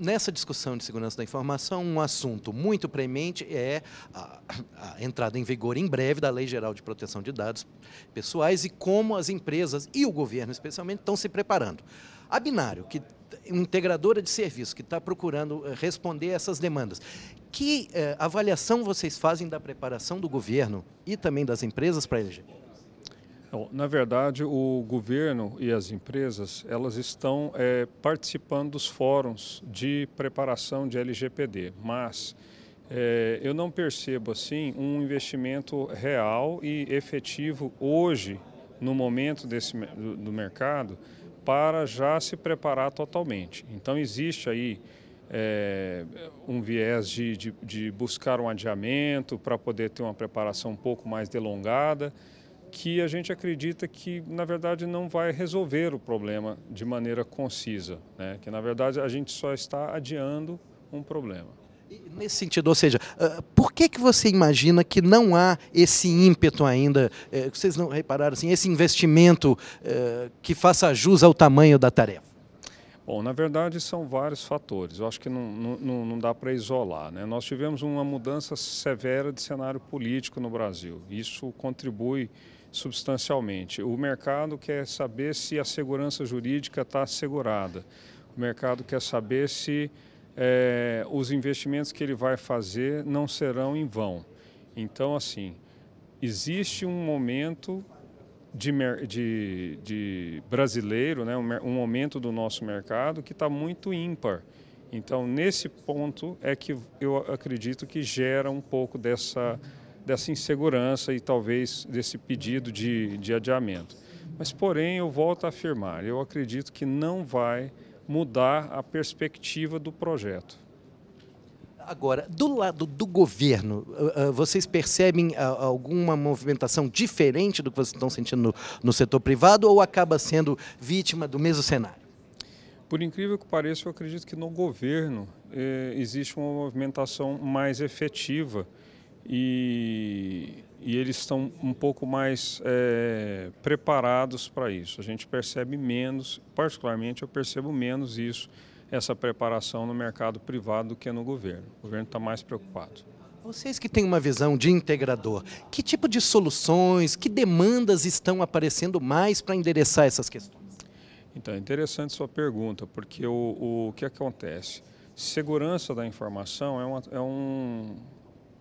Nessa discussão de segurança da informação, um assunto muito premente é a, a, entrada em vigor em breve da Lei Geral de Proteção de Dados Pessoais e como as empresas e o governo, especialmente, estão se preparando. A Binário, que integradora de serviço, que está procurando eh, responder essas demandas, que eh, avaliação vocês fazem da preparação do governo e também das empresas para a LGPD? Na verdade, o governo e as empresas elas estão é, participando dos fóruns de preparação de LGPD, mas é, eu não percebo assim um investimento real e efetivo hoje, no momento desse, do, do mercado, para já se preparar totalmente. Então existe aí é, um viés de, de, de, buscar um adiamento para poder ter uma preparação um pouco mais delongada, que a gente acredita que, na verdade, não vai resolver o problema de maneira concisa, né? que, na verdade, a gente só está adiando um problema. Nesse sentido, ou seja, ah, por que, que você imagina que não há esse ímpeto ainda, eh, vocês não repararam assim, esse investimento eh, que faça jus ao tamanho da tarefa? Bom, na verdade são vários fatores. Eu acho que não, não, não dá para isolar. Né? Nós tivemos uma mudança severa de cenário político no Brasil. Isso contribui substancialmente. O mercado quer saber se a segurança jurídica está assegurada. O mercado quer saber se é, os investimentos que ele vai fazer não serão em vão. Então, assim, existe um momento de, de, de brasileiro, né? um, um momento do nosso mercado que está muito ímpar. Então, nesse ponto é que eu acredito que gera um pouco dessa, dessa insegurança e talvez desse pedido de, de adiamento. Mas, porém, eu volto a afirmar: eu acredito que não vai mudar a perspectiva do projeto. Agora, do lado do governo, ah, ah, vocês percebem ah, alguma movimentação diferente do que vocês estão sentindo no, setor privado ou acaba sendo vítima do mesmo cenário? Por incrível que pareça, eu acredito que no governo eh, existe uma movimentação mais efetiva e, e eles estão um pouco mais eh, preparados para isso. A gente percebe menos, particularmente eu percebo menos isso essa preparação no mercado privado do que no governo. O governo está mais preocupado. Vocês que têm uma visão de integrador, que tipo de soluções, que demandas estão aparecendo mais para endereçar essas questões? Então, é interessante sua pergunta, porque o, o que acontece? Segurança da informação é, uma, é, um,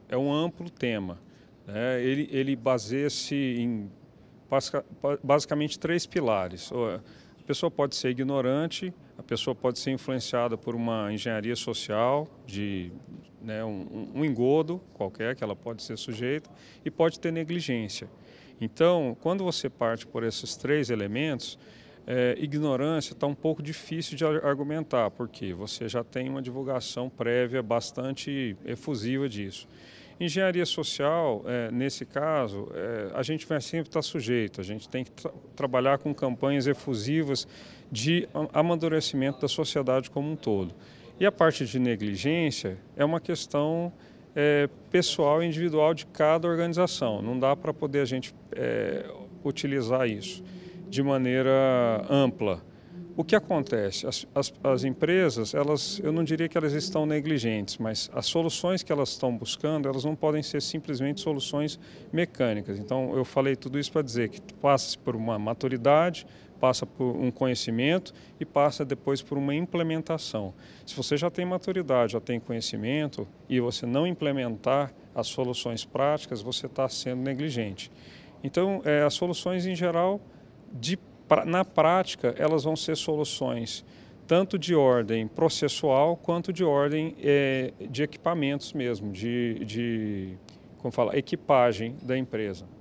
é um amplo tema. Né? Ele, ele baseia-se em basicamente três pilares pessoa pode ser ignorante, a pessoa pode ser influenciada por uma engenharia social, de né, um, um engodo qualquer que ela pode ser sujeita, e pode ter negligência. Então, quando você parte por esses três elementos, é, ignorância está um pouco difícil de argumentar, porque você já tem uma divulgação prévia bastante efusiva disso. Engenharia social, é, nesse caso, é, a gente vai sempre estar sujeito, a gente tem que tra trabalhar com campanhas efusivas de amadurecimento da sociedade como um todo. E a parte de negligência é uma questão é, pessoal e individual de cada organização, não dá para poder a gente é, utilizar isso de maneira ampla. O que acontece? As, as, as, empresas, elas, eu não diria que elas estão negligentes, mas as soluções que elas estão buscando, elas não podem ser simplesmente soluções mecânicas. Então, eu falei tudo isso para dizer que passa por uma maturidade, passa por um conhecimento e passa depois por uma implementação. Se você já tem maturidade, já tem conhecimento e você não implementar as soluções práticas, você está sendo negligente. Então, é, as soluções em geral de na prática, elas vão ser soluções tanto de ordem processual quanto de ordem é, de equipamentos mesmo, de, de como fala, equipagem da empresa.